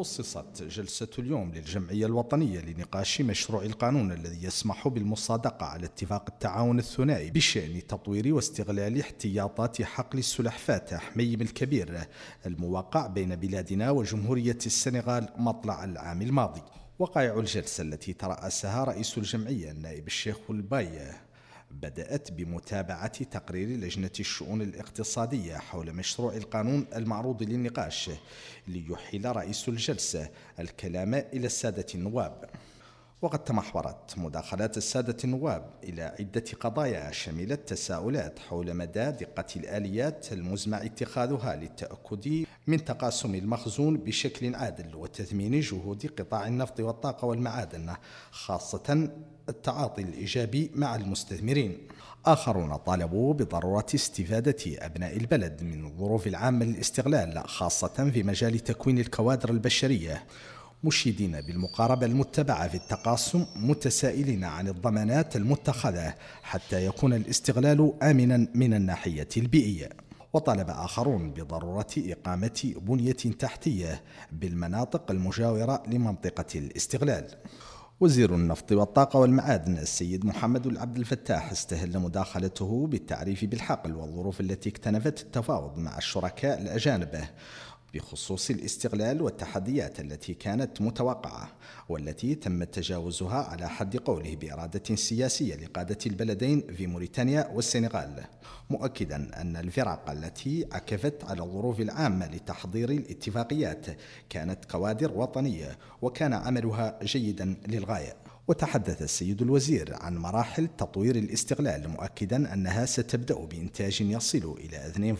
خصصت جلسة اليوم للجمعية الوطنية لنقاش مشروع القانون الذي يسمح بالمصادقة على اتفاق التعاون الثنائي بشأن تطوير واستغلال احتياطات حقل السلحفاة حميم الكبير الموقع بين بلادنا وجمهورية السنغال مطلع العام الماضي وقائع الجلسة التي ترأسها رئيس الجمعية النائب الشيخ الباية بدأت بمتابعة تقرير لجنة الشؤون الاقتصادية حول مشروع القانون المعروض للنقاش ليحيل رئيس الجلسة الكلام إلى السادة النواب وقد تمحورت مداخلات السادة النواب إلى عدة قضايا شملت تساؤلات حول مدى دقة الآليات المزمع اتخاذها للتأكد من تقاسم المخزون بشكل عادل وتثمين جهود قطاع النفط والطاقة والمعادن خاصة التعاطي الإيجابي مع المستثمرين آخرون طالبوا بضرورة استفادة أبناء البلد من الظروف العامة للاستغلال خاصة في مجال تكوين الكوادر البشرية مشيدين بالمقاربة المتبعة في التقاسم متسائلين عن الضمانات المتخذة حتى يكون الاستغلال آمنا من الناحية البيئية وطالب آخرون بضرورة إقامة بنية تحتية بالمناطق المجاورة لمنطقة الاستغلال وزير النفط والطاقة والمعادن السيد محمد العبد الفتاح استهل مداخلته بالتعريف بالحقل والظروف التي اكتنفت التفاوض مع الشركاء الأجانب بخصوص الاستغلال والتحديات التي كانت متوقعه والتي تم تجاوزها على حد قوله باراده سياسيه لقاده البلدين في موريتانيا والسنغال مؤكدا ان الفرق التي عكفت على الظروف العامه لتحضير الاتفاقيات كانت كوادر وطنيه وكان عملها جيدا للغايه وتحدث السيد الوزير عن مراحل تطوير الاستغلال مؤكدا أنها ستبدأ بإنتاج يصل إلى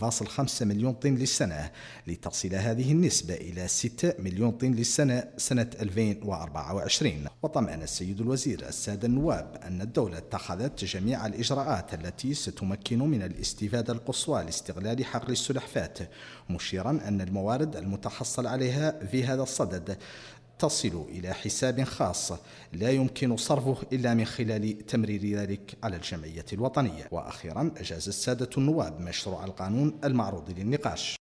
2.5 مليون طن للسنة لتصل هذه النسبة إلى 6 مليون طن للسنة سنة 2024 وطمأن السيد الوزير السادة النواب أن الدولة اتخذت جميع الإجراءات التي ستمكن من الاستفادة القصوى لاستغلال حقل السلحفاة مشيرا أن الموارد المتحصل عليها في هذا الصدد تصل إلى حساب خاص لا يمكن صرفه إلا من خلال تمرير ذلك على الجمعية الوطنية وأخيرا أجاز السادة النواب مشروع القانون المعروض للنقاش